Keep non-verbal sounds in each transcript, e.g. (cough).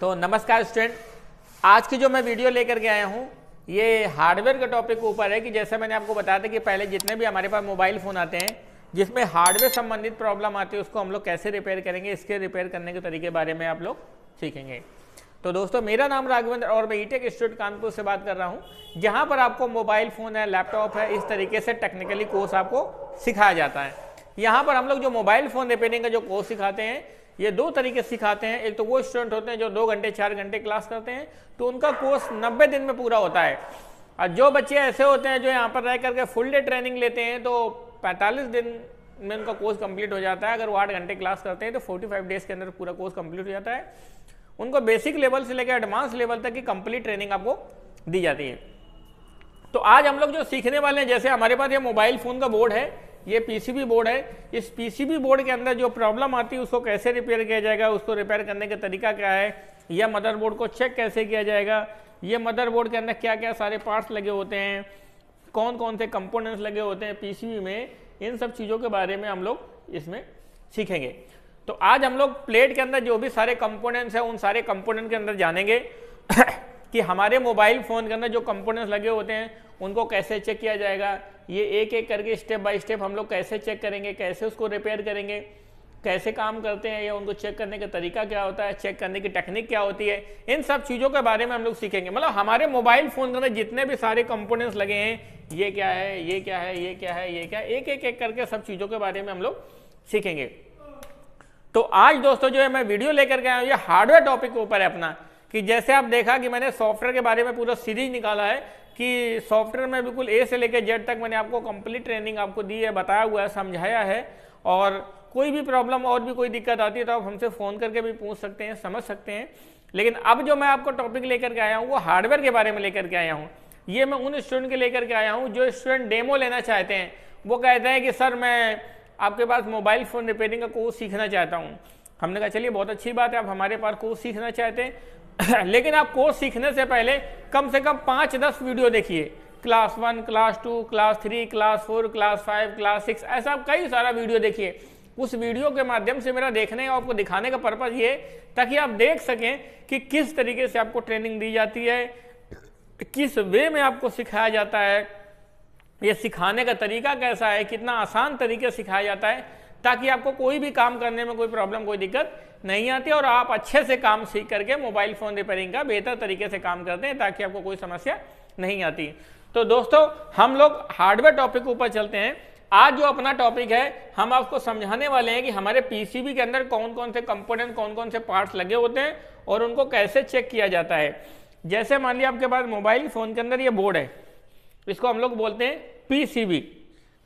तो नमस्कार स्टूडेंट आज की जो मैं वीडियो लेकर के आया हूँ ये हार्डवेयर के टॉपिक के ऊपर है कि जैसे मैंने आपको बताया था कि पहले जितने भी हमारे पास मोबाइल फ़ोन आते हैं जिसमें हार्डवेयर संबंधित प्रॉब्लम आती है उसको हम लोग कैसे रिपेयर करेंगे इसके रिपेयर करने के तरीके बारे में आप लोग सीखेंगे तो दोस्तों मेरा नाम राघवेंद्र और मैं ईटेक इंस्टीट्यूट कानपुर से बात कर रहा हूँ जहाँ पर आपको मोबाइल फ़ोन है लैपटॉप है इस तरीके से टेक्निकली कोर्स आपको सिखाया जाता है यहाँ पर हम लोग जो मोबाइल फ़ोन रिपेयरिंग का जो कोर्स सिखाते हैं ये दो तरीके सिखाते हैं एक तो वो स्टूडेंट होते हैं जो दो घंटे चार घंटे क्लास करते हैं तो उनका कोर्स नब्बे दिन में पूरा होता है और जो बच्चे ऐसे होते हैं जो यहाँ पर रह करके फुल डे ट्रेनिंग लेते हैं तो पैंतालीस दिन में उनका कोर्स कंप्लीट हो जाता है अगर वो आठ घंटे क्लास करते हैं तो फाइव डेज के अंदर पूरा कोर्स कंप्लीट हो जाता है उनको बेसिक लेवल से लेकर एडवांस लेवल तक की कंप्लीट ट्रेनिंग आपको दी जाती है तो आज हम लोग जो सीखने वाले हैं जैसे हमारे पास ये मोबाइल फ़ोन का बोर्ड है ये पीसीबी बोर्ड है इस पीसीबी बोर्ड के अंदर जो प्रॉब्लम आती है उसको कैसे रिपेयर किया जाएगा उसको रिपेयर करने का तरीका क्या है या मदरबोर्ड को चेक कैसे किया जाएगा ये मदरबोर्ड के अंदर क्या क्या सारे पार्ट्स लगे होते हैं कौन कौन से कंपोनेंट्स लगे होते हैं पीसीबी में इन सब चीज़ों के बारे में हम लोग इसमें सीखेंगे तो आज हम लोग प्लेट के अंदर जो भी सारे कंपोनेंट्स हैं उन सारे कंपोनेंट के अंदर जानेंगे (coughs) कि हमारे मोबाइल फ़ोन के अंदर जो कंपोनेंट्स लगे होते हैं उनको कैसे चेक किया जाएगा ये एक एक करके स्टेप बाय स्टेप हम लोग कैसे चेक करेंगे कैसे उसको रिपेयर करेंगे कैसे काम करते हैं या उनको चेक करने का तरीका क्या होता है चेक करने की टेक्निक क्या होती है इन सब चीज़ों के बारे में हम लोग सीखेंगे मतलब हमारे मोबाइल फ़ोन के अंदर जितने भी सारे कंपोनेंट्स लगे हैं ये क्या है ये क्या है ये क्या है ये क्या है एक एक एक करके सब चीज़ों के बारे में हम लोग सीखेंगे तो आज दोस्तों जो है मैं वीडियो लेकर गया हूँ ये हार्डवेयर टॉपिक के ऊपर है अपना कि जैसे आप देखा कि मैंने सॉफ्टवेयर के बारे में पूरा सीरीज निकाला है कि सॉफ्टवेयर में बिल्कुल ए से लेकर जेड तक मैंने आपको कंप्लीट ट्रेनिंग आपको दी है बताया हुआ है समझाया है और कोई भी प्रॉब्लम और भी कोई दिक्कत आती है तो आप हमसे फ़ोन करके भी पूछ सकते हैं समझ सकते हैं लेकिन अब जो मैं आपको टॉपिक लेकर के आया हूँ वो हार्डवेयर के बारे में लेकर के आया हूँ ये मैं उन स्टूडेंट के लेकर के आया हूँ जो स्टूडेंट डेमो लेना चाहते हैं वो कहते हैं कि सर मैं आपके पास मोबाइल फ़ोन रिपेयरिंग का कोर्स सीखना चाहता हूँ हमने कहा चलिए बहुत अच्छी बात है आप हमारे पास कोर्स सीखना चाहते हैं (laughs) लेकिन आप कोर्स सीखने से पहले कम से कम पाँच दस वीडियो देखिए class one class two class three class four class five class six ऐसा आप कई सारा वीडियो देखिए उस वीडियो के माध्यम से मेरा देखने और आपको दिखाने का पर्पज़ ये ताकि आप देख सकें कि किस तरीके से आपको ट्रेनिंग दी जाती है किस वे में आपको सिखाया जाता है ये सिखाने का तरीका कैसा है कितना आसान तरीके सिखाया जाता है ताकि आपको कोई भी काम करने में कोई प्रॉब्लम कोई दिक्कत नहीं आती और आप अच्छे से काम सीख करके मोबाइल फ़ोन रिपेयरिंग का बेहतर तरीके से काम करते हैं ताकि आपको कोई समस्या नहीं आती तो दोस्तों हम लोग हार्डवेयर टॉपिक के ऊपर चलते हैं आज जो अपना टॉपिक है हम आपको समझाने वाले हैं कि हमारे पीसीबी के अंदर कौन कौन से कंपोनेंट कौन कौन से पार्ट्स लगे होते हैं और उनको कैसे चेक किया जाता है जैसे मान लिया आपके पास मोबाइल फ़ोन के अंदर ये बोर्ड है इसको हम लोग बोलते हैं पीसीबी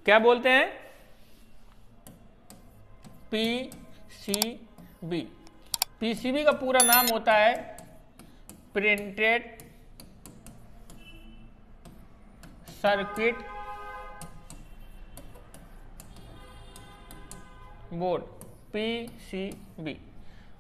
क्या बोलते हैं पी सी बी पीसीबी का पूरा नाम होता है printed circuit board PCB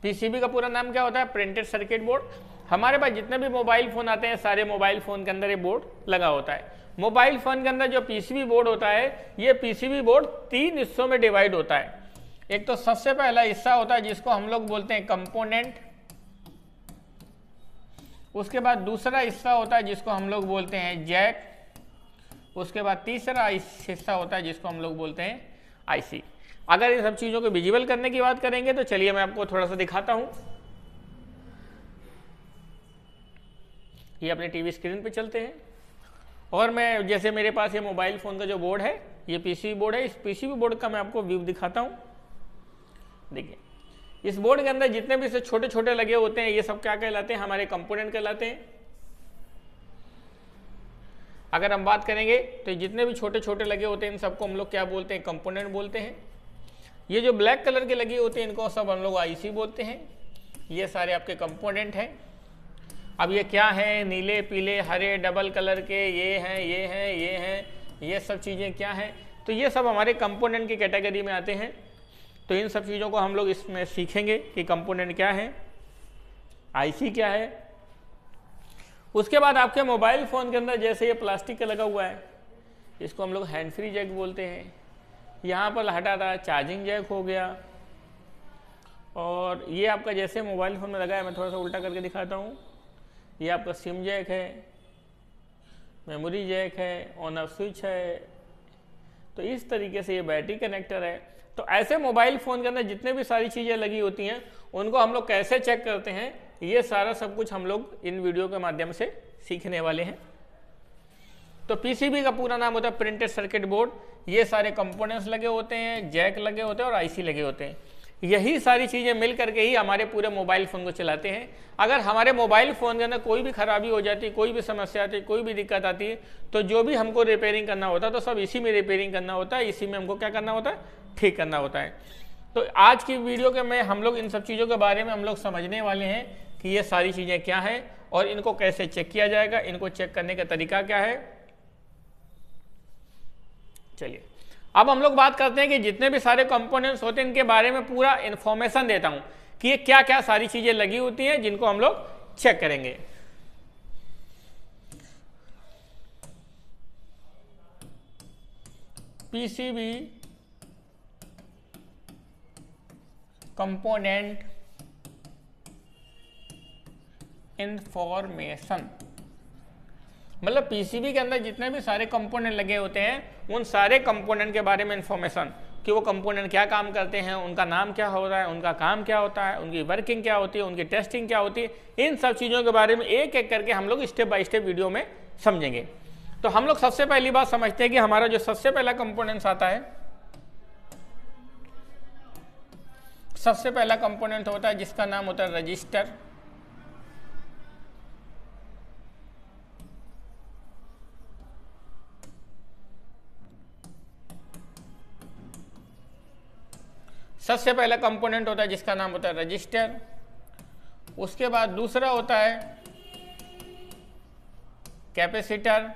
PCB का पूरा नाम क्या होता है प्रिंटेड सर्किट बोर्ड हमारे पास जितने भी मोबाइल फोन आते हैं सारे मोबाइल फोन के अंदर ये बोर्ड लगा होता है मोबाइल फोन के अंदर जो पीसीबी बोर्ड होता है ये पीसीबी बोर्ड तीन हिस्सों में डिवाइड होता है एक तो सबसे पहला हिस्सा होता है जिसको हम लोग बोलते हैं कंपोनेंट उसके बाद दूसरा हिस्सा होता है जिसको हम लोग बोलते हैं जैक उसके बाद तीसरा हिस्सा होता है जिसको हम लोग बोलते हैं आईसी अगर इन सब चीज़ों को विजिबल करने की बात करेंगे तो चलिए मैं आपको थोड़ा सा दिखाता हूं ये अपने टीवी स्क्रीन पे चलते हैं और मैं जैसे मेरे पास ये मोबाइल फ़ोन का जो बोर्ड है ये पीसीबी बोर्ड है इस पीसीबी बोर्ड का मैं आपको व्यू दिखाता हूं देखिए इस बोर्ड के अंदर जितने भी छोटे छोटे लगे होते हैं ये सब क्या कहलाते हैं हमारे कंपोनेंट कहलाते हैं अगर हम बात करेंगे तो जितने भी छोटे छोटे लगे होते हैं इन सबको हम लोग क्या बोलते हैं कंपोनेंट बोलते हैं ये जो ब्लैक कलर के लगे होते हैं इनको सब हम लोग आईसी बोलते हैं ये सारे आपके कंपोनेंट हैं अब ये क्या है नीले पीले हरे डबल कलर के ये हैं ये हैं ये हैं ये सब चीज़ें क्या हैं तो ये सब हमारे कंपोनेंट की कैटेगरी में आते हैं तो इन सब चीज़ों को हम लोग इसमें सीखेंगे कि कंपोनेंट क्या है आईसी क्या है उसके बाद आपके मोबाइल फ़ोन के अंदर जैसे ये प्लास्टिक का लगा हुआ है इसको हम लोग हैंड फ्री जैक बोलते हैं यहाँ पर हटा था चार्जिंग जैक हो गया और ये आपका जैसे मोबाइल फ़ोन में लगा है मैं थोड़ा सा उल्टा करके दिखाता हूँ ये आपका सिम जैक है मेमोरी जैक है ऑन ऑफ स्विच है तो इस तरीके से ये बैटरी कनेक्टर है तो ऐसे मोबाइल फ़ोन के अंदर जितने भी सारी चीज़ें लगी होती हैं उनको हम लोग कैसे चेक करते हैं ये सारा सब कुछ हम लोग इन वीडियो के माध्यम से सीखने वाले हैं तो पीसीबी का पूरा नाम होता है प्रिंटेड सर्किट बोर्ड ये सारे कंपोनेंट्स लगे होते हैं जैक लगे होते हैं और आईसी लगे होते हैं यही सारी चीज़ें मिल करके ही हमारे पूरे मोबाइल फ़ोन को चलाते हैं अगर हमारे मोबाइल फ़ोन के अंदर कोई भी खराबी हो जाती है कोई भी समस्या आती कोई भी दिक्कत आती है तो जो भी हमको रिपेयरिंग करना होता है तो सब इसी में रिपेयरिंग करना होता है इसी में हमको क्या करना होता है ठीक करना होता है तो आज की वीडियो के में हम लोग इन सब चीज़ों के बारे में हम लोग समझने वाले हैं कि ये सारी चीज़ें क्या हैं और इनको कैसे चेक किया जाएगा इनको चेक करने का तरीका क्या है चलिए अब हम लोग बात करते हैं कि जितने भी सारे कंपोनेंट्स होते हैं इनके बारे में पूरा इन्फॉर्मेशन देता हूं कि ये क्या क्या सारी चीजें लगी होती हैं जिनको हम लोग चेक करेंगे पीसीबी कंपोनेंट इंफॉर्मेशन मतलब पीसीबी के अंदर जितने भी सारे कंपोनेंट लगे होते हैं उन सारे कंपोनेंट के बारे में इंफॉर्मेशन कि वो कंपोनेंट क्या काम करते हैं उनका नाम क्या हो रहा है उनका काम क्या होता है उनकी वर्किंग क्या होती है उनकी टेस्टिंग क्या होती है इन सब चीज़ों के बारे में एक एक करके हम लोग स्टेप बाय स्टेप वीडियो में समझेंगे तो हम लोग सबसे पहली बात समझते हैं कि हमारा जो सबसे पहला कंपोनेंट्स आता है सबसे पहला कंपोनेंट होता है जिसका नाम होता है रजिस्टर सबसे पहला कंपोनेंट होता है जिसका नाम होता है रजिस्टर उसके बाद दूसरा होता है capacitor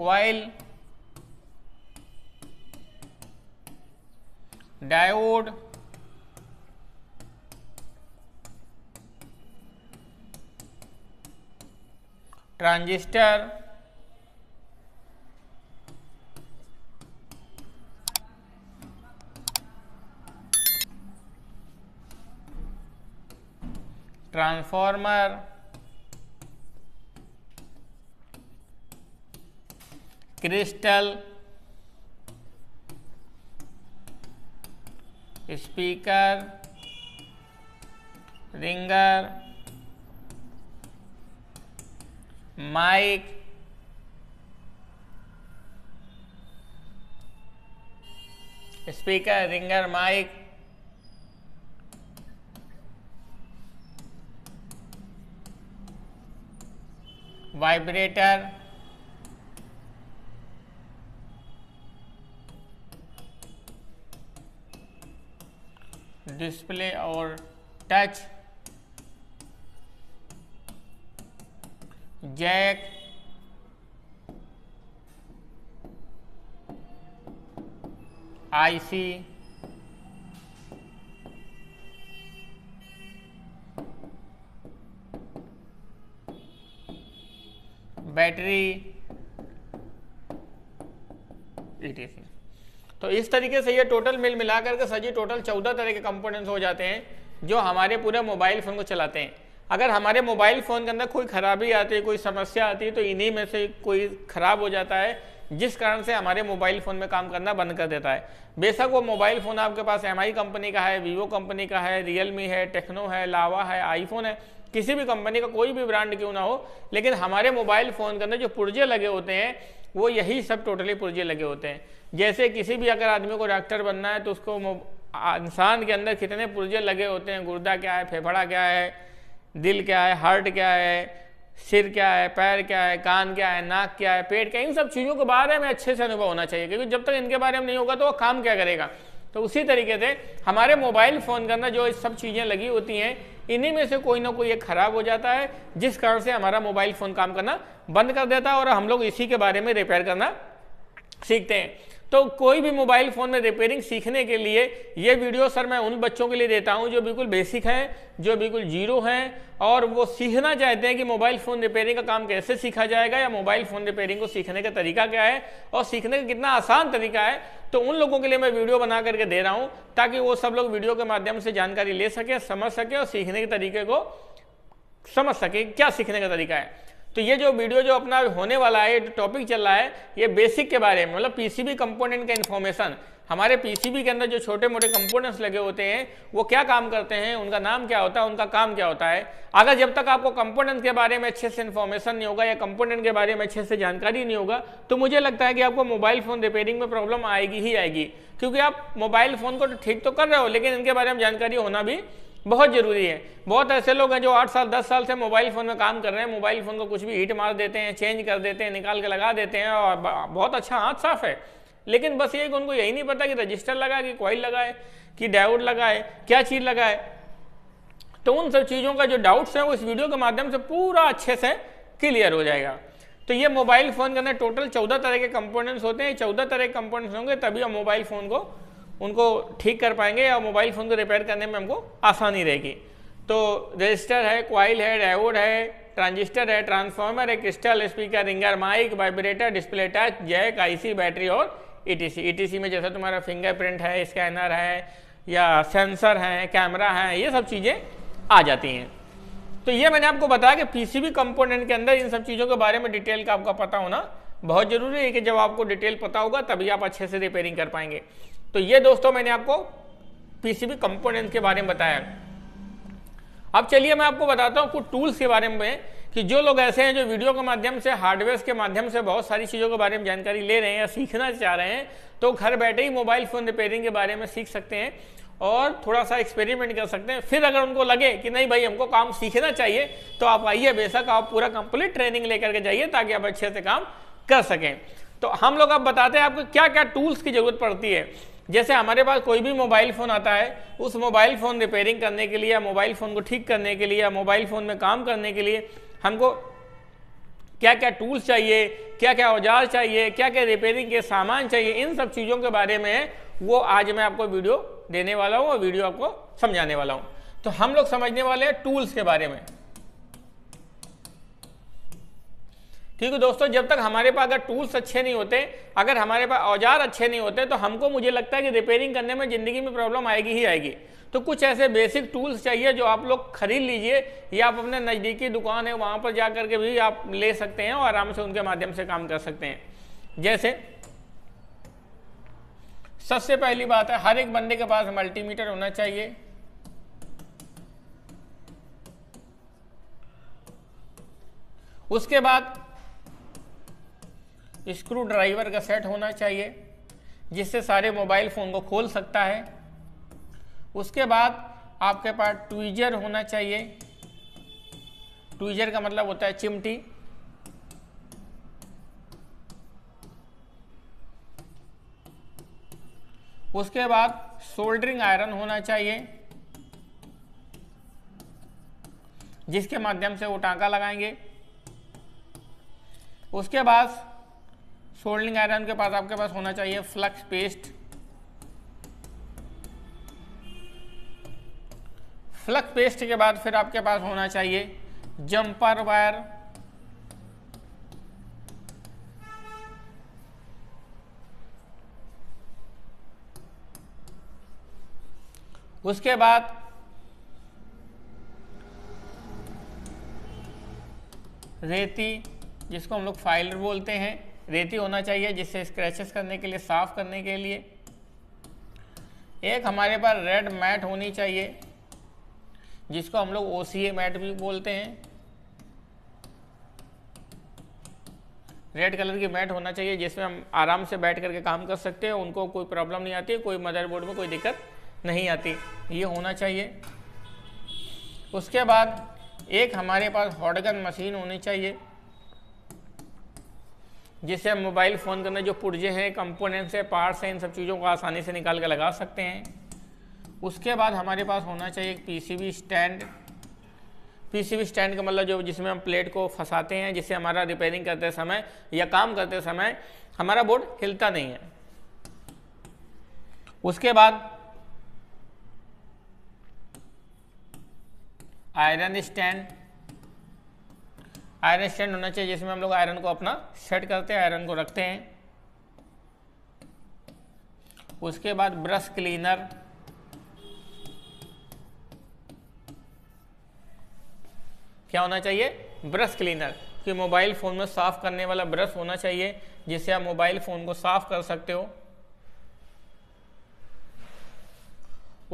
coil diode transistor transformer crystal speaker ringer mic speaker ringer mic vibrator display और touch jack IC battery etc e तो इस तरीके से ये टोटल मिल मिला करके सजी टोटल चौदह तरह के कंपोनेंट्स हो जाते हैं जो हमारे पूरे मोबाइल फ़ोन को चलाते हैं अगर हमारे मोबाइल फ़ोन के अंदर कोई खराबी आती है कोई समस्या आती है तो इन्हीं में से कोई ख़राब हो जाता है जिस कारण से हमारे मोबाइल फ़ोन में काम करना बंद कर देता है बेशक वो मोबाइल फ़ोन आपके पास एम कंपनी का है वीवो कंपनी का है रियलमी है टेक्नो है लावा है आईफोन है किसी भी कंपनी का कोई भी ब्रांड क्यों ना हो लेकिन हमारे मोबाइल फ़ोन के अंदर जो पुर्जे लगे होते हैं वो यही सब टोटली पुर्जे लगे होते हैं जैसे किसी भी अगर आदमी को डॉक्टर बनना है तो उसको इंसान के अंदर कितने पुर्जे लगे होते हैं गुर्दा क्या है फेफड़ा क्या है दिल क्या है हार्ट क्या है सिर क्या है पैर क्या है कान क्या है नाक क्या है पेट क्या है इन सब चीज़ों के बारे में अच्छे से अनुभव होना चाहिए क्योंकि जब तक इनके बारे में नहीं होगा तो वो काम क्या करेगा तो उसी तरीके से हमारे मोबाइल फ़ोन के अंदर जो सब चीज़ें लगी होती हैं इन्हीं में से कोई ना कोई एक खराब हो जाता है जिस कारण से हमारा मोबाइल फ़ोन काम करना बंद कर देता है और हम लोग इसी के बारे में रिपेयर करना सीखते हैं तो कोई भी मोबाइल फ़ोन में रिपेयरिंग सीखने के लिए ये वीडियो सर मैं उन बच्चों के लिए देता हूँ जो बिल्कुल बेसिक हैं जो बिल्कुल जीरो हैं और वो सीखना चाहते हैं कि मोबाइल फ़ोन रिपेयरिंग का काम कैसे सीखा जाएगा या मोबाइल फ़ोन रिपेयरिंग को सीखने का तरीका क्या है और सीखने का कितना आसान तरीका है तो उन लोगों के लिए मैं वीडियो बना करके दे रहा हूँ ताकि वो सब लोग वीडियो के माध्यम से जानकारी ले सकें समझ सकें और सीखने के तरीके को समझ सकें क्या सीखने का तरीका है तो ये जो वीडियो जो अपना होने वाला है जो टॉपिक चल रहा है ये बेसिक के बारे में मतलब पीसीबी कंपोनेंट का इन्फॉर्मेशन हमारे पीसीबी के अंदर जो छोटे मोटे कंपोनेंट्स लगे होते हैं वो क्या काम करते हैं उनका नाम क्या होता है उनका काम क्या होता है अगर जब तक आपको कंपोनेंट के बारे में अच्छे से इन्फॉर्मेशन नहीं होगा या कंपोनेंट के बारे में अच्छे से जानकारी नहीं होगा तो मुझे लगता है कि आपको मोबाइल फ़ोन रिपेयरिंग में प्रॉब्लम आएगी ही आएगी क्योंकि आप मोबाइल फ़ोन को तो ठीक तो कर रहे हो लेकिन इनके बारे में जानकारी होना भी बहुत ज़रूरी है बहुत ऐसे लोग हैं जो आठ साल दस साल से मोबाइल फ़ोन में काम कर रहे हैं मोबाइल फ़ोन को कुछ भी हीट मार देते हैं चेंज कर देते हैं निकाल के लगा देते हैं और बहुत अच्छा हाथ साफ है लेकिन बस ये कि उनको यही नहीं पता कि रजिस्टर लगाए कि क्वाइल लगाए कि डायोड लगाए क्या चीज़ लगाए तो उन सब चीज़ों का जो डाउट्स है वो इस वीडियो के माध्यम से पूरा अच्छे से क्लियर हो जाएगा तो ये मोबाइल फ़ोन के अंदर टोटल चौदह तरह के कंपोनेंट्स होते हैं चौदह तरह के कंपोनेंट्स होंगे तभी हम मोबाइल फ़ोन को उनको ठीक कर पाएंगे या मोबाइल फ़ोन को रिपेयर करने में हमको आसानी रहेगी तो रजिस्टर है क्वाइल है डायोड है ट्रांजिस्टर है ट्रांसफार्मर है crystal speaker ringer mic vibrator display touch jack IC battery और ईटीसी ईटीसी में जैसा तुम्हारा फिंगरप्रिंट है स्कैनर है या सेंसर है कैमरा है ये सब चीज़ें आ जाती हैं तो ये मैंने आपको बताया कि पीसीबी कंपोनेंट के अंदर इन सब चीज़ों के बारे में डिटेल का आपका पता होना बहुत ज़रूरी है कि जब आपको डिटेल पता होगा तभी आप अच्छे से रिपेयरिंग कर पाएंगे तो ये दोस्तों मैंने आपको पीसीबी कंपोनेंट के बारे में बताया अब चलिए मैं आपको बताता हूँ कुछ टूल्स के बारे में कि जो लोग ऐसे हैं जो वीडियो के माध्यम से हार्डवेयर के माध्यम से बहुत सारी चीज़ों के बारे में जानकारी ले रहे हैं या सीखना चाह रहे हैं तो घर बैठे ही मोबाइल फ़ोन रिपेयरिंग के बारे में सीख सकते हैं और थोड़ा सा एक्सपेरिमेंट कर सकते हैं फिर अगर उनको लगे कि नहीं भाई हमको काम सीखना चाहिए तो आप आइए बेशक आप पूरा कंप्लीट ट्रेनिंग लेकर के जाइए ताकि आप अच्छे से काम कर सकें तो हम लोग अब बताते हैं आपको क्या क्या टूल्स की ज़रूरत पड़ती है जैसे हमारे पास कोई भी मोबाइल फ़ोन आता है उस मोबाइल फ़ोन रिपेयरिंग करने के लिए या मोबाइल फ़ोन को ठीक करने के लिए या मोबाइल फ़ोन में काम करने के लिए हमको क्या क्या टूल्स चाहिए क्या क्या औजार चाहिए क्या क्या रिपेयरिंग के सामान चाहिए इन सब चीज़ों के बारे में वो आज मैं आपको वीडियो देने वाला हूँ और वीडियो आपको समझाने वाला हूँ तो हम लोग समझने वाले हैं टूल्स के बारे में ठीक है दोस्तों जब तक हमारे पास अगर टूल्स अच्छे नहीं होते अगर हमारे पास औजार अच्छे नहीं होते तो हमको मुझे लगता है कि रिपेयरिंग करने में ज़िंदगी में प्रॉब्लम आएगी ही आएगी तो कुछ ऐसे बेसिक टूल्स चाहिए जो आप लोग खरीद लीजिए या आप अपने नज़दीकी दुकान है वहाँ पर जा करके भी आप ले सकते हैं और आराम से उनके माध्यम से काम कर सकते हैं जैसे सबसे पहली बात है हर एक बंदे के पास मल्टीमीटर होना चाहिए उसके बाद स्क्रू ड्राइवर का सेट होना चाहिए जिससे सारे मोबाइल फ़ोन को खोल सकता है उसके बाद आपके पास ट्वीजर होना चाहिए ट्वीजर का मतलब होता है चिमटी उसके बाद सोल्डरिंग आयरन होना चाहिए जिसके माध्यम से वो टांका लगाएंगे उसके बाद सोल्डिंग आयरन के पास आपके पास होना चाहिए फ्लक्स पेस्ट फ्लक्स पेस्ट के बाद फिर आपके पास होना चाहिए जंपर वायर उसके बाद रेती जिसको हम लोग फाइलर बोलते हैं रेती होना चाहिए जिससे स्क्रैचेस करने के लिए साफ़ करने के लिए एक हमारे पास रेड मैट होनी चाहिए जिसको हम लोग ओ सी ए मैट भी बोलते हैं रेड कलर की मैट होना चाहिए जिसमें हम आराम से बैठ करके काम कर सकते हैं उनको कोई प्रॉब्लम नहीं आती कोई मदरबोर्ड में कोई दिक्कत नहीं आती ये होना चाहिए उसके बाद एक हमारे पास हॉडगन मशीन होनी चाहिए जिससे हम मोबाइल फ़ोन के अंदर जो पुर्जे हैं कंपोनेंट्स हैं पार्ट्स हैं इन सब चीज़ों को आसानी से निकाल कर लगा सकते हैं उसके बाद हमारे पास होना चाहिए एक पीसीबी स्टैंड पीसीबी स्टैंड का मतलब जो जिसमें हम प्लेट को फंसाते हैं जिससे हमारा रिपेयरिंग करते समय या काम करते समय हमारा बोर्ड हिलता नहीं है उसके बाद आयरन स्टैंड आयरन स्टैंड होना चाहिए जिसमें हम लोग आयरन को अपना सेट करते हैं आयरन को रखते हैं उसके बाद ब्रश क्लीनर क्या होना चाहिए ब्रश क्लीनर कि मोबाइल फ़ोन में साफ़ करने वाला ब्रश होना चाहिए जिससे आप मोबाइल फ़ोन को साफ़ कर सकते हो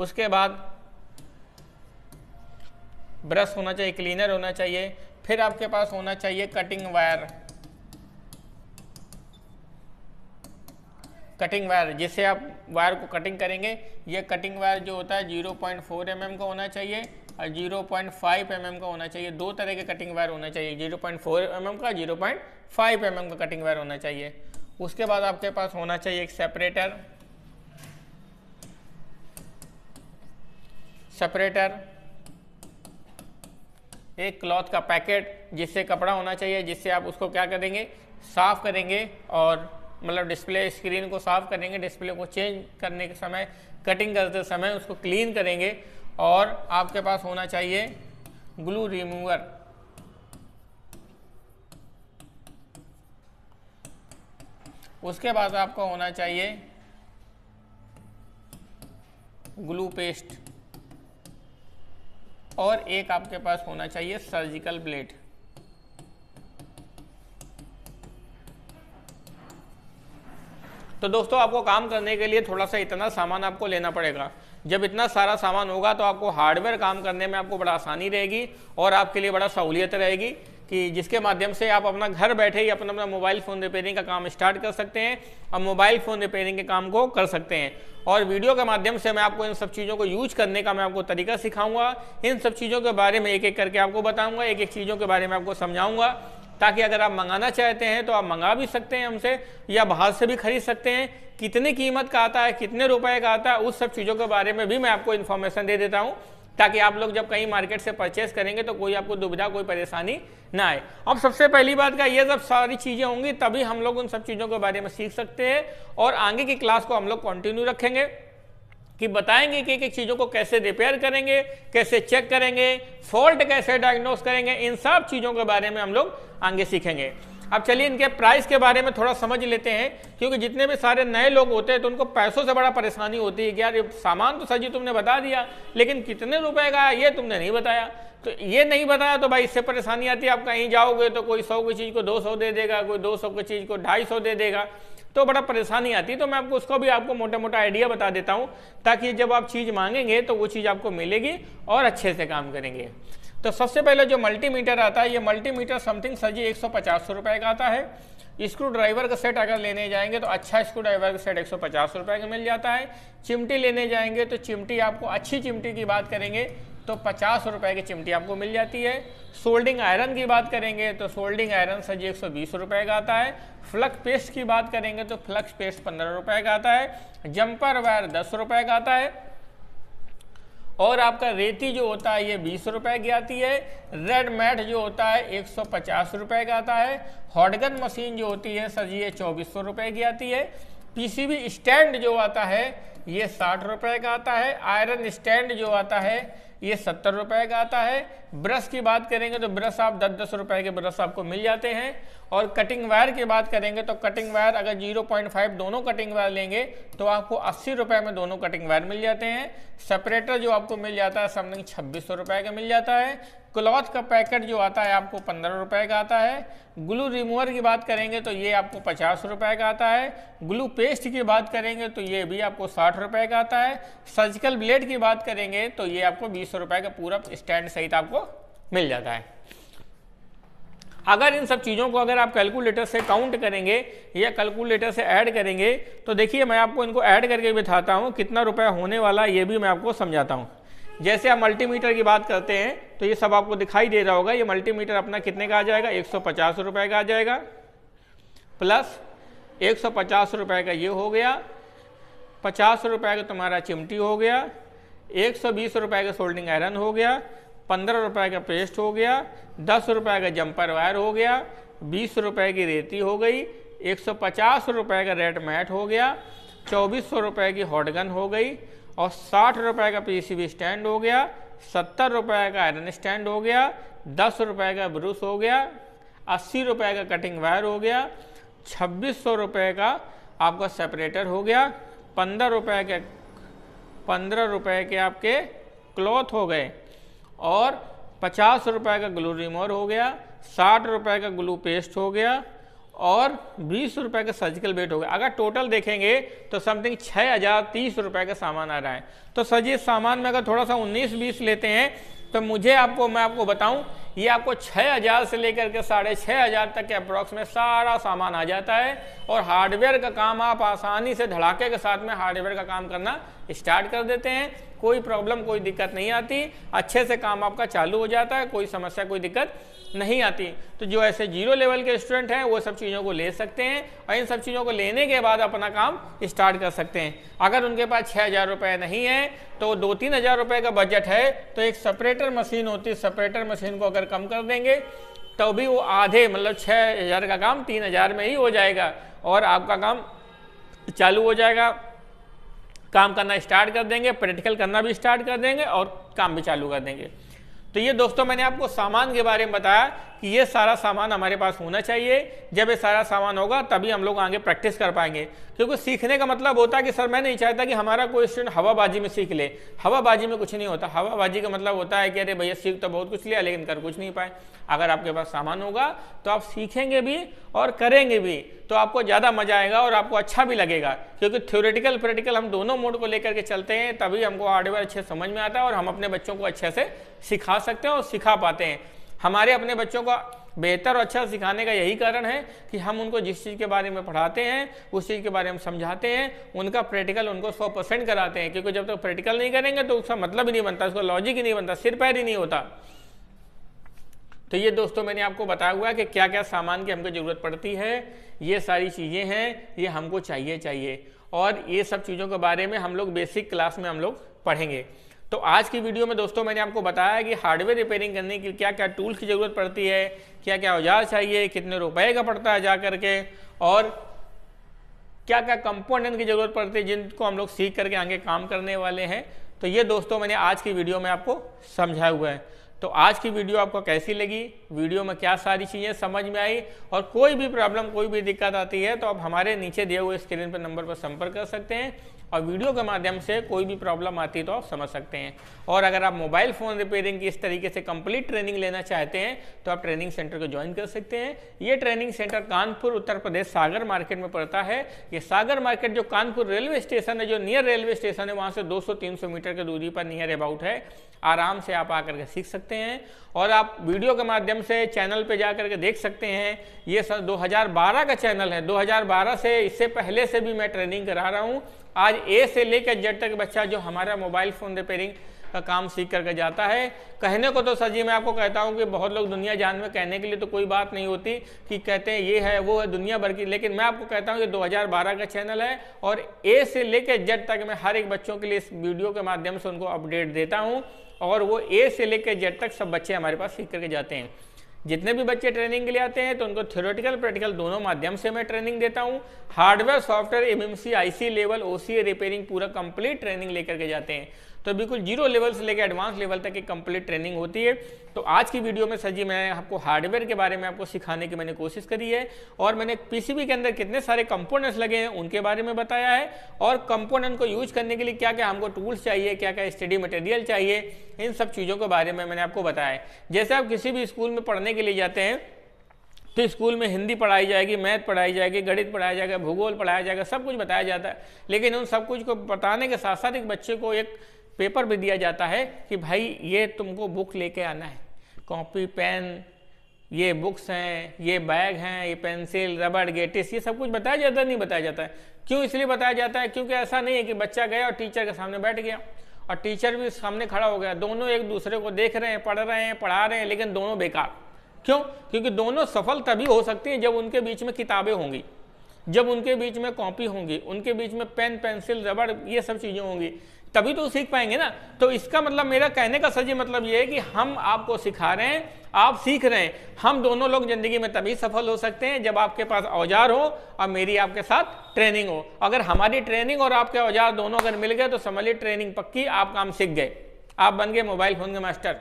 उसके बाद ब्रश होना चाहिए क्लीनर होना चाहिए फिर आपके पास होना चाहिए कटिंग वायर कटिंग वायर जिससे आप वायर को कटिंग करेंगे ये कटिंग वायर जो होता है 0.4 पॉइंट mm का होना चाहिए और 0.5 पॉइंट mm का होना चाहिए दो तरह के कटिंग वायर होना चाहिए 0.4 पॉइंट mm का 0.5 पॉइंट mm का कटिंग वायर होना चाहिए उसके बाद आपके पास होना चाहिए एक सेपरेटर सेपरेटर एक क्लॉथ का पैकेट जिससे कपड़ा होना चाहिए जिससे आप उसको क्या करेंगे साफ़ करेंगे और मतलब डिस्प्ले स्क्रीन को साफ़ करेंगे डिस्प्ले को चेंज करने के समय कटिंग करते समय उसको क्लीन करेंगे और आपके पास होना चाहिए ग्लू रिमूवर उसके बाद आपको होना चाहिए ग्लू पेस्ट और एक आपके पास होना चाहिए सर्जिकल ब्लेड तो दोस्तों आपको काम करने के लिए थोड़ा सा इतना सामान आपको लेना पड़ेगा जब इतना सारा सामान होगा तो आपको हार्डवेयर काम करने में आपको बड़ा आसानी रहेगी और आपके लिए बड़ा सहूलियत रहेगी कि जिसके माध्यम से आप अपना घर बैठे ही अपना अपना मोबाइल फ़ोन रिपेयरिंग का काम स्टार्ट कर सकते हैं और मोबाइल फ़ोन रिपेयरिंग के काम को कर सकते हैं और वीडियो के माध्यम से मैं आपको इन सब चीज़ों को यूज करने का मैं आपको तरीका सिखाऊंगा इन सब चीज़ों के बारे में एक एक करके आपको बताऊंगा एक एक चीज़ों के बारे में आपको समझाऊंगा ताकि अगर आप मंगाना चाहते हैं तो आप मंगा भी सकते हैं हमसे या बाहर से भी खरीद सकते हैं कितने कीमत का आता है कितने रुपए का आता है उस सब चीज़ों के बारे में भी मैं आपको इन्फॉर्मेशन दे देता हूँ ताकि आप लोग जब कहीं मार्केट से परचेस करेंगे तो कोई आपको दुविधा कोई परेशानी ना आए अब सबसे पहली बात का ये जब सारी चीज़ें होंगी तभी हम लोग उन सब चीज़ों के बारे में सीख सकते हैं और आगे की क्लास को हम लोग कंटिन्यू रखेंगे कि बताएंगे कि एक चीज़ों को कैसे रिपेयर करेंगे कैसे चेक करेंगे फॉल्ट कैसे डायग्नोस करेंगे इन सब चीज़ों के बारे में हम लोग आगे सीखेंगे अब चलिए इनके प्राइस के बारे में थोड़ा समझ लेते हैं क्योंकि जितने भी सारे नए लोग होते हैं तो उनको पैसों से बड़ा परेशानी होती है कि यार सामान तो सजी तुमने बता दिया लेकिन कितने रुपए का ये तुमने नहीं बताया तो ये नहीं बताया तो भाई इससे परेशानी आती है आप कहीं जाओगे तो कोई सौ की चीज़ को दो सौ दे देगा कोई दो सौ की चीज़ को ढाई सौ दे देगा तो बड़ा परेशानी आती है तो मैं आपको उसको भी आपको मोटा मोटा आइडिया बता देता हूँ ताकि जब आप चीज़ मांगेंगे तो वो चीज़ आपको मिलेगी और अच्छे से काम करेंगे तो सबसे पहले जो मल्टीमीटर आता है ये मल्टीमीटर समथिंग सर जी एक सौ का आता है स्क्रू ड्राइवर का सेट अगर लेने जाएंगे तो अच्छा स्क्रू ड्राइवर का सेट एक सौ का मिल जाता है चिमटी लेने जाएंगे तो चिमटी आपको अच्छी चिमटी की बात करेंगे तो पचास रुपए की चिमटी आपको मिल जाती है सोल्डिंग आयरन की बात करेंगे तो सोल्डिंग आयरन सर जी एक सौ बीस रुपये का आता है फ्लक्स पेस्ट की बात करेंगे तो फ्लक्स पेस्ट पंद्रह रुपए का आता है जंपर वायर दस रुपए का आता है और आपका रेती जो होता है ये बीस रुपए की आती है रेड मैट जो होता है एक सौ पचास रुपए का आता है हॉडगन मशीन जो होती है सर ये चौबीस सौ रुपए की आती है पीसीबी स्टैंड जो आता है ये साठ रुपए का आता है आयरन स्टैंड जो आता है ये सत्तर रुपए का आता है ब्रश की बात करेंगे तो ब्रश आप दस दस रुपए के ब्रश आपको मिल जाते हैं और कटिंग वायर की बात करेंगे तो कटिंग वायर अगर 0.5 दोनों कटिंग वायर लेंगे तो आपको अस्सी रुपए में दोनों कटिंग वायर मिल जाते हैं सेपरेटर जो आपको मिल जाता है समथिंग छब्बीस रुपए का मिल जाता है क्लॉथ का पैकेट जो आता है आपको पंद्रह रुपए का आता है ग्लू रिमूवर की बात करेंगे तो ये आपको पचास रुपए का आता है ग्लू पेस्ट की बात करेंगे तो ये भी आपको साठ रुपए का आता है सर्जिकल ब्लेड की बात करेंगे तो ये आपको बीस रुपए का पूरा स्टैंड सहित आपको मिल जाता है अगर इन सब चीज़ों को अगर आप कैलकुलेटर से काउंट करेंगे या कैलकुलेटर से ऐड करेंगे तो देखिए मैं आपको इनको ऐड करके बिठाता हूँ कितना रुपया होने वाला ये भी मैं आपको समझाता हूँ जैसे आप मल्टीमीटर की बात करते हैं तो ये सब आपको दिखाई दे रहा होगा ये मल्टीमीटर अपना कितने का आ जाएगा एक सौ का आ जाएगा प्लस एक सौ का ये हो गया पचास का तुम्हारा चिमटी हो गया एक सौ बीस का सोल्डिंग आयरन हो गया पंद्रह रुपए का पेस्ट हो गया दस रुपए का जंपर वायर हो गया बीस रुपए की रेती हो गई एक सौ पचास रुपए का रेड मैट हो गया चौबीस सौ रुपए की हॉटगन हो गई और साठ रुपए का पीसीबी स्टैंड हो गया सत्तर रुपए का आयरन स्टैंड हो गया दस रुपए का ब्रूस हो गया अस्सी रुपए का कटिंग वायर हो गया छब्बीस सौ रुपये का आपका सेपरेटर हो गया पंद्रह रुपए के पंद्रह रुपए के आपके क्लॉथ हो गए और पचास रुपये का ग्लू रिमोर हो गया साठ रुपये का ग्लू पेस्ट हो गया और बीस रुपये का सर्जिकल बेट हो गया अगर टोटल देखेंगे तो समथिंग छः हज़ार तीस रुपये का सामान आ रहा है तो सर जी सामान में अगर थोड़ा सा उन्नीस बीस लेते हैं तो मुझे आपको मैं आपको बताऊं ये आपको 6000 से लेकर के साढ़े छः हज़ार तक के अप्रॉक्स में सारा सामान आ जाता है और हार्डवेयर का काम आप आसानी से धड़ाके के साथ में हार्डवेयर का काम करना स्टार्ट कर देते हैं कोई प्रॉब्लम कोई दिक्कत नहीं आती अच्छे से काम आपका चालू हो जाता है कोई समस्या कोई दिक्कत नहीं आती तो जो ऐसे जीरो लेवल के स्टूडेंट हैं वो सब चीज़ों को ले सकते हैं और इन सब चीज़ों को लेने के बाद अपना काम स्टार्ट कर सकते हैं अगर उनके पास छः हज़ार रुपये नहीं है तो दो तीन हज़ार रुपये का बजट है तो एक सेपरेटर मशीन होती है सेपरेटर मशीन को अगर कम कर देंगे तो भी वो आधे मतलब छः हज़ार का काम तीन हज़ार में ही हो जाएगा और आपका काम चालू हो जाएगा काम करना स्टार्ट कर देंगे प्रैक्टिकल करना भी स्टार्ट कर देंगे और काम भी चालू कर देंगे तो ये दोस्तों मैंने आपको सामान के बारे में बताया कि ये सारा सामान हमारे पास होना चाहिए जब ये सारा सामान होगा तभी हम लोग आगे प्रैक्टिस कर पाएंगे क्योंकि तो सीखने का मतलब होता है कि सर मैं नहीं चाहता कि हमारा कोई स्टूडेंट हवाबाजी में सीख ले हवाबाजी में कुछ नहीं होता हवाबाजी का मतलब होता है कि अरे भैया सीख तो बहुत कुछ लिया लेकिन कर कुछ नहीं पाए अगर आपके पास सामान होगा तो आप सीखेंगे भी और करेंगे भी तो आपको ज़्यादा मजा आएगा और आपको अच्छा भी लगेगा क्योंकि थ्योरेटिकल प्रैक्टिकल हम दोनों मोड को लेकर के चलते हैं तभी हमको हार्डवेयर अच्छे समझ में आता है और हम अपने बच्चों को अच्छे से सिखा सकते हैं और सिखा पाते हैं हमारे अपने बच्चों का बेहतर और अच्छा सिखाने का यही कारण है कि हम उनको जिस चीज़ के बारे में पढ़ाते हैं उस चीज़ के बारे में समझाते हैं उनका प्रैक्टिकल उनको सौ परसेंट कराते हैं क्योंकि जब तक तो प्रैक्टिकल नहीं करेंगे तो उसका मतलब ही नहीं बनता उसका लॉजिक ही नहीं बनता सिर पैर ही नहीं होता तो ये दोस्तों मैंने आपको बताया हुआ है कि क्या क्या सामान की हमको ज़रूरत पड़ती है ये सारी चीज़ें हैं ये हमको चाहिए चाहिए और ये सब चीज़ों के बारे में हम लोग बेसिक क्लास में हम लोग पढ़ेंगे तो आज की वीडियो में दोस्तों मैंने आपको बताया कि हार्डवेयर रिपेयरिंग करने के लिए क्या क्या टूल्स की ज़रूरत पड़ती है क्या क्या औजार चाहिए कितने रुपए का पड़ता है जा करके और क्या क्या कंपोनेंट की ज़रूरत पड़ती है जिनको हम लोग सीख करके आगे काम करने वाले हैं तो ये दोस्तों मैंने आज की वीडियो में आपको समझाया हुआ है तो आज की वीडियो आपको कैसी लगी वीडियो में क्या सारी चीज़ें समझ में आई और कोई भी प्रॉब्लम कोई भी दिक्कत आती है तो आप हमारे नीचे दिए हुए स्क्रीन पर नंबर पर संपर्क कर सकते हैं और वीडियो के माध्यम से कोई भी प्रॉब्लम आती है तो आप समझ सकते हैं और अगर आप मोबाइल फ़ोन रिपेयरिंग की इस तरीके से कंप्लीट ट्रेनिंग लेना चाहते हैं तो आप ट्रेनिंग सेंटर को ज्वाइन कर सकते हैं ये training centre Kanpur Uttar Pradesh Sagar market में पड़ता है ये सागर मार्केट जो कानपुर रेलवे स्टेशन है जो नियर रेलवे स्टेशन है वहाँ से 200 सौ मीटर की दूरी पर नियर अबाउट है आराम से आप आकर के सीख सकते हैं और आप वीडियो के माध्यम से चैनल पे जा करके के देख सकते हैं ये सर 2012 का चैनल है 2012 से इससे पहले से भी मैं ट्रेनिंग करा रहा हूँ आज ए से लेकर जेड तक बच्चा जो हमारा मोबाइल फ़ोन रिपेयरिंग का काम सीख करके जाता है कहने को तो सर जी मैं आपको कहता हूँ कि बहुत लोग दुनिया जान में कहने के लिए तो कोई बात नहीं होती कि कहते हैं ये है वो है दुनिया भर की लेकिन मैं आपको कहता हूँ कि 2012 का चैनल है और ए से लेकर जेड तक मैं हर एक बच्चों के लिए इस वीडियो के माध्यम से उनको अपडेट देता हूँ और वो ए से लेकर जेड तक सब बच्चे हमारे पास सीख करके जाते हैं जितने भी बच्चे ट्रेनिंग के लिए आते हैं तो उनको थ्योरेटिकल प्रैक्टिकल दोनों माध्यम से मैं ट्रेनिंग देता हूँ hardware software MMC IC level OCA repairing पूरा कंप्लीट ट्रेनिंग लेकर के जाते हैं तो बिल्कुल जीरो लेवल से लेकर एडवांस लेवल तक की कंप्लीट ट्रेनिंग होती है तो आज की वीडियो में सर जी मैं आपको हार्डवेयर के बारे में आपको सिखाने की मैंने कोशिश करी है और मैंने पीसीबी के अंदर कितने सारे कंपोनेंट्स लगे हैं उनके बारे में बताया है और कंपोनेंट को यूज करने के लिए क्या क्या हमको टूल्स चाहिए क्या क्या स्टडी मटेरियल चाहिए इन सब चीज़ों के बारे में मैंने आपको बताया है जैसे आप किसी भी स्कूल में पढ़ने के लिए जाते हैं तो स्कूल में हिंदी पढ़ाई जाएगी मैथ पढ़ाई जाएगी गणित पढ़ाया जाएगा भूगोल पढ़ाया जाएगा सब कुछ बताया जाता है लेकिन उन सब कुछ को बताने के साथ साथ एक बच्चे को एक पेपर भी दिया जाता है कि भाई ये तुमको बुक लेके आना है कॉपी पेन ये बुक्स हैं ये बैग हैं ये पेंसिल रबड़ गेटिस ये सब कुछ बताया जाता है नहीं बताया जाता है क्यों इसलिए बताया जाता है क्योंकि ऐसा नहीं है कि बच्चा गया और टीचर के सामने बैठ गया और टीचर भी सामने खड़ा हो गया दोनों एक दूसरे को देख रहे हैं पढ़ रहे हैं पढ़ा रहे हैं लेकिन दोनों बेकार क्यों क्योंकि दोनों सफल तभी हो सकती हैं जब उनके बीच में किताबें होंगी जब उनके बीच में कॉपी होंगी उनके बीच में पेन पेंसिल रबड़ ये सब चीज़ें होंगी तभी तो सीख पाएंगे ना तो इसका मतलब मेरा कहने का सजी मतलब ये है कि हम आपको सिखा रहे हैं आप सीख रहे हैं हम दोनों लोग जिंदगी में तभी सफल हो सकते हैं जब आपके पास औजार हो और मेरी आपके साथ ट्रेनिंग हो अगर हमारी ट्रेनिंग और आपके औजार दोनों अगर मिल गए तो समझिए ट्रेनिंग पक्की आप काम सीख गए आप बन गए मोबाइल फोन के मास्टर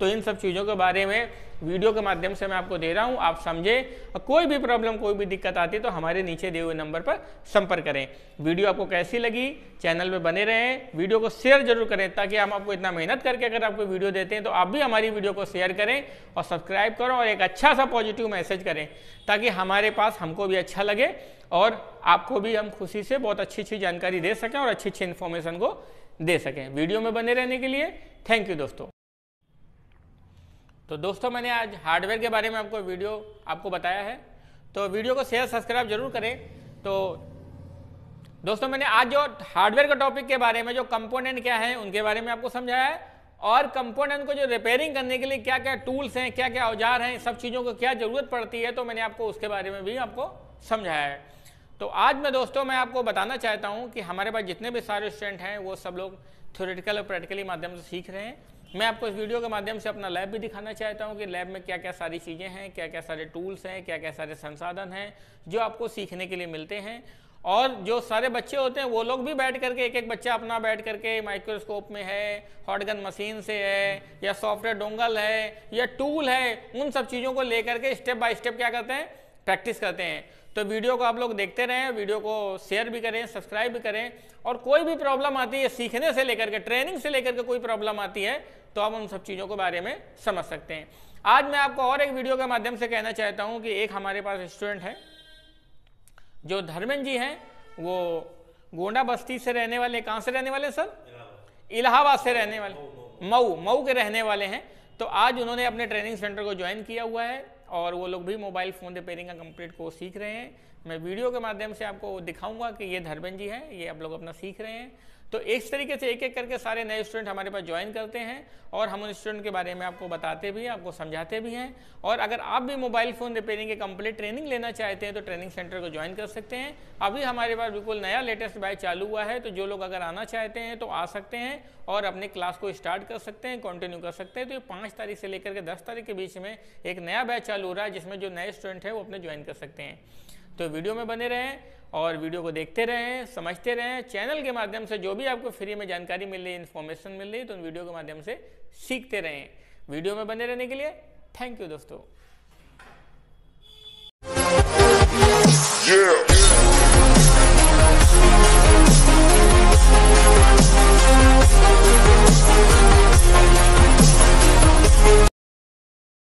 तो इन सब चीज़ों के बारे में वीडियो के माध्यम से मैं आपको दे रहा हूँ आप समझें और कोई भी प्रॉब्लम कोई भी दिक्कत आती है तो हमारे नीचे दिए हुए नंबर पर संपर्क करें वीडियो आपको कैसी लगी चैनल में बने रहें वीडियो को शेयर जरूर करें ताकि हम आपको इतना मेहनत करके अगर आपको वीडियो देते हैं तो आप भी हमारी वीडियो को शेयर करें और सब्सक्राइब करो और एक अच्छा सा पॉजिटिव मैसेज करें ताकि हमारे पास हमको भी अच्छा लगे और आपको भी हम खुशी से बहुत अच्छी अच्छी जानकारी दे सकें और अच्छी अच्छी इन्फॉर्मेशन को दे सकें वीडियो में बने रहने के लिए थैंक यू दोस्तों तो दोस्तों मैंने आज हार्डवेयर के बारे में आपको वीडियो आपको बताया है तो वीडियो को शेयर सब्सक्राइब जरूर करें तो दोस्तों मैंने आज जो हार्डवेयर का टॉपिक के बारे में जो कंपोनेंट क्या है उनके बारे में आपको समझाया है और कंपोनेंट को जो रिपेयरिंग करने के लिए क्या क्या टूल्स हैं क्या क्या औजार हैं सब चीज़ों को क्या ज़रूरत पड़ती है तो मैंने आपको उसके बारे में भी आपको समझाया है तो आज मैं दोस्तों मैं आपको बताना चाहता हूँ कि हमारे पास जितने भी सारे स्टूडेंट हैं वो सब लोग थ्योरेटिकल और प्रैक्टिकली माध्यम से सीख रहे हैं मैं आपको इस वीडियो के माध्यम से अपना लैब भी दिखाना चाहता हूँ कि लैब में क्या क्या सारी चीज़ें हैं क्या क्या सारे टूल्स हैं क्या क्या सारे संसाधन हैं जो आपको सीखने के लिए मिलते हैं और जो सारे बच्चे होते हैं वो लोग भी बैठ करके एक एक बच्चा अपना बैठ करके माइक्रोस्कोप में है हॉटगन मशीन से है या सॉफ्टवेयर डोंगल है या टूल है उन सब चीज़ों को लेकर के स्टेप बाय स्टेप क्या करते हैं प्रैक्टिस करते हैं तो वीडियो को आप लोग देखते रहें वीडियो को शेयर भी करें सब्सक्राइब भी करें और कोई भी प्रॉब्लम आती है सीखने से लेकर के ट्रेनिंग से लेकर के कोई प्रॉब्लम आती है तो आप उन सब चीज़ों के बारे में समझ सकते हैं आज मैं आपको और एक वीडियो के माध्यम से कहना चाहता हूँ कि एक हमारे पास स्टूडेंट है जो धर्मेंद्र जी हैं वो गोंडा बस्ती से रहने वाले कहाँ से रहने वाले सर इलाहाबाद से रहने वाले मऊ मऊ के रहने वाले हैं तो आज उन्होंने अपने ट्रेनिंग सेंटर को ज्वाइन किया हुआ है और वो लोग भी मोबाइल फ़ोन रिपेयरिंग का कंप्लीट कोर्स सीख रहे हैं मैं वीडियो के माध्यम से आपको दिखाऊंगा कि ये धर्मेंद्र जी हैं ये आप लोग अपना सीख रहे हैं तो इस तरीके से एक एक करके सारे नए स्टूडेंट हमारे पास ज्वाइन करते हैं और हम उन स्टूडेंट के बारे में आपको बताते भी हैं आपको समझाते भी हैं और अगर आप भी मोबाइल फ़ोन रिपेयरिंग के कंप्लीट ट्रेनिंग लेना चाहते हैं तो ट्रेनिंग सेंटर को ज्वाइन कर सकते हैं अभी हमारे पास बिल्कुल नया लेटेस्ट बैच चालू हुआ है तो जो लोग अगर आना चाहते हैं तो आ सकते हैं और अपने क्लास को स्टार्ट कर सकते हैं कंटिन्यू कर सकते हैं तो ये पाँच तारीख से लेकर के दस तारीख के बीच में एक नया बैच चालू हो रहा है जिसमें जो नए स्टूडेंट है वो अपने ज्वाइन कर सकते हैं तो वीडियो में बने रहें और वीडियो को देखते रहें समझते रहें चैनल के माध्यम से जो भी आपको फ्री में जानकारी मिल रही इन्फॉर्मेशन मिल रही तो उन वीडियो के माध्यम से सीखते रहें वीडियो में बने रहने के लिए थैंक यू दोस्तों Yeah.